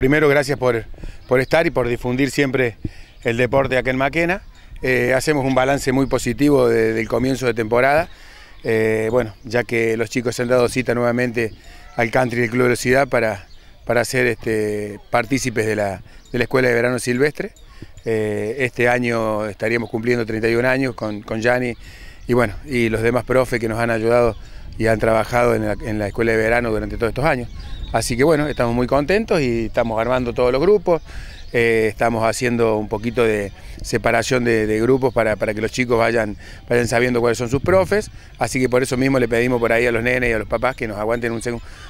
Primero, gracias por, estar y por difundir siempre el deporte acá en Maquena. Eh, hacemos un balance muy positivo desde del comienzo de temporada. Eh, bueno, ya que los chicos se han dado cita nuevamente al country del Club Velocidad para, para ser este, partícipes de la, Escuela de Verano Silvestre. Eh, este año estaríamos cumpliendo 31 años con, con y bueno, y los demás profes que nos han ayudado y han trabajado en la Escuela de Verano durante todos estos años. Así que bueno, estamos muy contentos y estamos armando todos los grupos, eh, estamos haciendo un poquito de separación de, grupos para, que los chicos vayan, sabiendo cuáles son sus profes, así que por eso mismo le pedimos por ahí a los nenes y a los papás que nos aguanten un,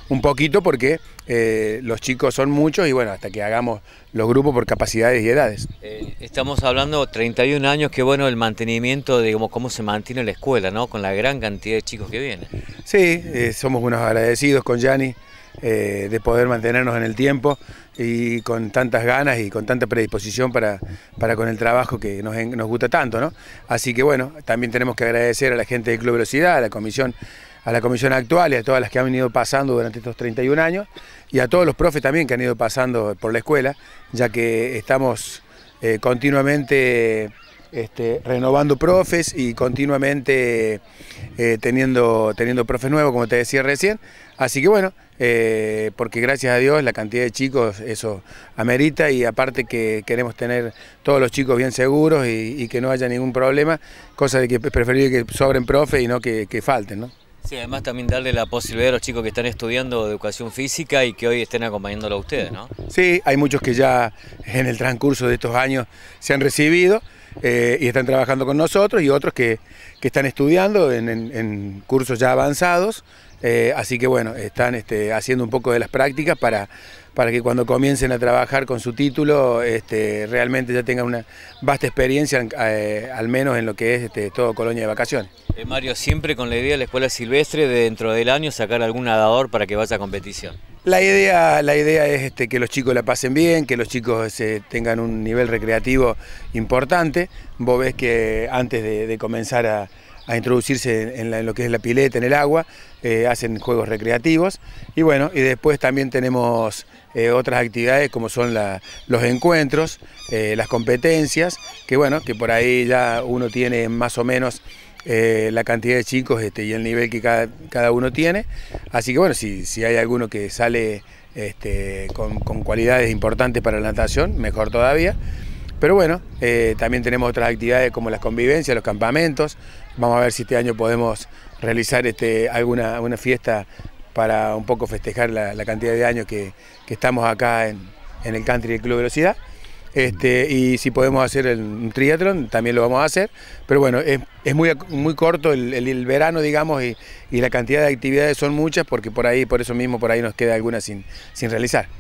un poquito porque eh, los chicos son muchos y bueno, hasta que hagamos los grupos por capacidades y edades. Eh, estamos hablando 31 años, que bueno el mantenimiento de cómo, cómo se mantiene la escuela, ¿no? Con la gran cantidad de chicos que vienen. Sí, somos unos agradecidos con Yanni. Eh, de poder mantenernos en el tiempo y con tantas ganas y con tanta predisposición para, para con el trabajo que nos, gusta tanto. ¿no? Así que bueno, también tenemos que agradecer a la gente del Club Velocidad, a la comisión a la comisión actual y a todas las que han venido pasando durante estos 31 años y a todos los profes también que han ido pasando por la escuela, ya que estamos eh, continuamente este, renovando profes y continuamente eh, teniendo, teniendo profes nuevos, como te decía recién. Así que bueno, eh, porque gracias a Dios la cantidad de chicos eso amerita y aparte que queremos tener todos los chicos bien seguros y, que no haya ningún problema, cosa de que preferir que sobren profes y no que, que falten. ¿no? Sí, además también darle la posibilidad a los chicos que están estudiando educación física y que hoy estén acompañándolo a ustedes, ¿no? Sí, hay muchos que ya en el transcurso de estos años se han recibido, eh, y están trabajando con nosotros y otros que, están estudiando en, cursos ya avanzados. Eh, así que bueno, están este, haciendo un poco de las prácticas para, que cuando comiencen a trabajar con su título este, realmente ya tengan una vasta experiencia, eh, al menos en lo que es este, todo colonia de vacaciones. Mario, siempre con la idea de la escuela silvestre de dentro del año sacar algún nadador para que vaya a competición. La idea, la idea es este, que los chicos la pasen bien, que los chicos este, tengan un nivel recreativo importante. Vos ves que antes de, comenzar a, introducirse en, lo que es la pileta, en el agua, eh, hacen juegos recreativos. Y bueno, y después también tenemos eh, otras actividades como son los encuentros, eh, las competencias, que bueno, que por ahí ya uno tiene más o menos eh, la cantidad de chicos este, y el nivel que cada, uno tiene. Así que bueno, si, si hay alguno que sale este, con, cualidades importantes para la natación, mejor todavía. Pero bueno, eh, también tenemos otras actividades como las convivencias, los campamentos. Vamos a ver si este año podemos realizar este, alguna una fiesta para un poco festejar la, cantidad de años que, estamos acá en, en el Country Club Velocidad. Este, y si podemos hacer el, un triatlón, también lo vamos a hacer. Pero bueno, es, muy, muy corto el, verano, digamos, y, la cantidad de actividades son muchas, porque por ahí, por eso mismo, por ahí nos queda algunas sin realizar.